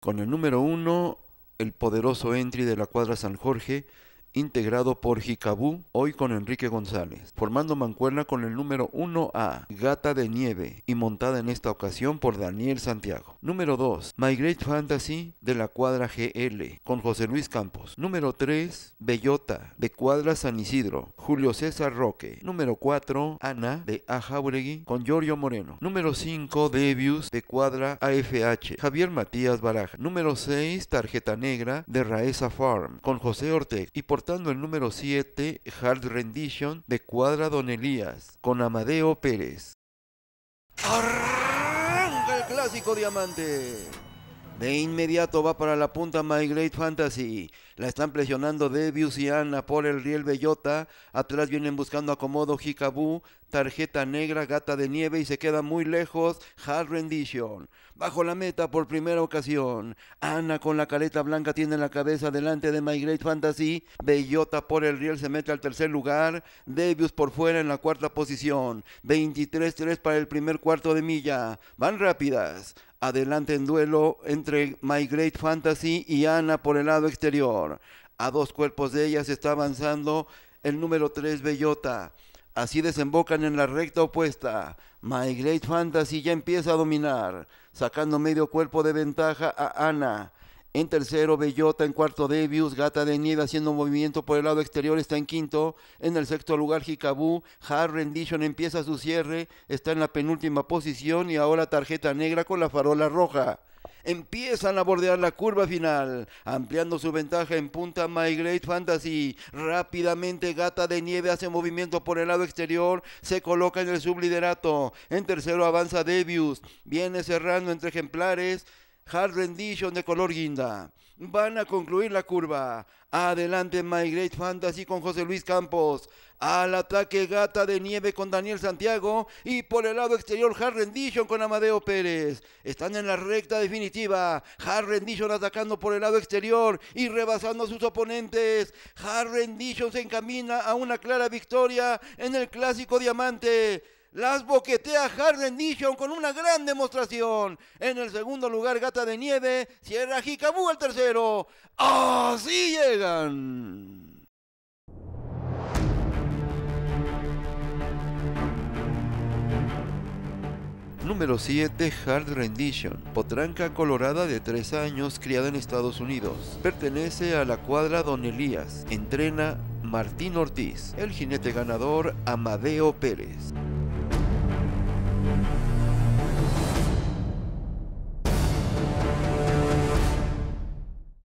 Con el número uno, el poderoso entry de la cuadra San Jorge, integrado por Jicabú, hoy con Enrique González, formando mancuerna con el número 1A, Gata de Nieve, y montada en esta ocasión por Daniel Santiago. Número 2, My Great Fantasy de la cuadra GL, con José Luis Campos. Número 3, Bellota, de cuadra San Isidro, Julio César Roque. Número 4, Ana, de Ajauregui, con Giorgio Moreno. Número 5, Debius, de cuadra AFH, Javier Matías Baraja. Número 6, Tarjeta Negra, de Raeza Farm, con José Ortega. Y por el número 7, Hard Rendition, de Cuadra Don Elías, con Amadeo Pérez. ¡Arranca el clásico diamante! De inmediato va para la punta My Great Fantasy. La están presionando Debius y Anna por el riel Bellota. Atrás vienen buscando acomodo Hikabu tarjeta negra, gata de nieve y se queda muy lejos, Hard Rendition. Bajo la meta por primera ocasión, Ana con la caleta blanca tiene la cabeza delante de My Great Fantasy, Bellota por el riel se mete al tercer lugar, Debius por fuera en la cuarta posición, 23-3 para el primer cuarto de milla, van rápidas. Adelante en duelo entre My Great Fantasy y Ana por el lado exterior. A dos cuerpos de ellas está avanzando el número 3 Bellota. Así desembocan en la recta opuesta. My Great Fantasy ya empieza a dominar, sacando medio cuerpo de ventaja a Ana, en tercero, Bellota. En cuarto, Debius. Gata de Nieve haciendo movimiento por el lado exterior. Está en quinto. En el sexto lugar, Hikabu, Hard Rendition empieza su cierre. Está en la penúltima posición. Y ahora tarjeta negra con la farola roja empiezan a bordear la curva final, ampliando su ventaja en punta My Great Fantasy. Rápidamente Gata de Nieve hace movimiento por el lado exterior, se coloca en el subliderato. En tercero avanza Debius, viene cerrando entre ejemplares hard rendition de color guinda. Van a concluir la curva. Adelante My Great Fantasy con José Luis Campos. Al ataque Gata de Nieve con Daniel Santiago. Y por el lado exterior Hard Rendition con Amadeo Pérez. Están en la recta definitiva. Hard Rendition atacando por el lado exterior y rebasando a sus oponentes. Hard Rendition se encamina a una clara victoria en el clásico diamante. Las boquetea Hard Rendition con una gran demostración. En el segundo lugar, Gata de Nieve. Cierra Jicabu el tercero. Así llegan. Número 7. Hard Rendition. Potranca colorada de 3 años criada en Estados Unidos. Pertenece a la cuadra Don Elías. Entrena Martín Ortiz. El jinete ganador Amadeo Pérez.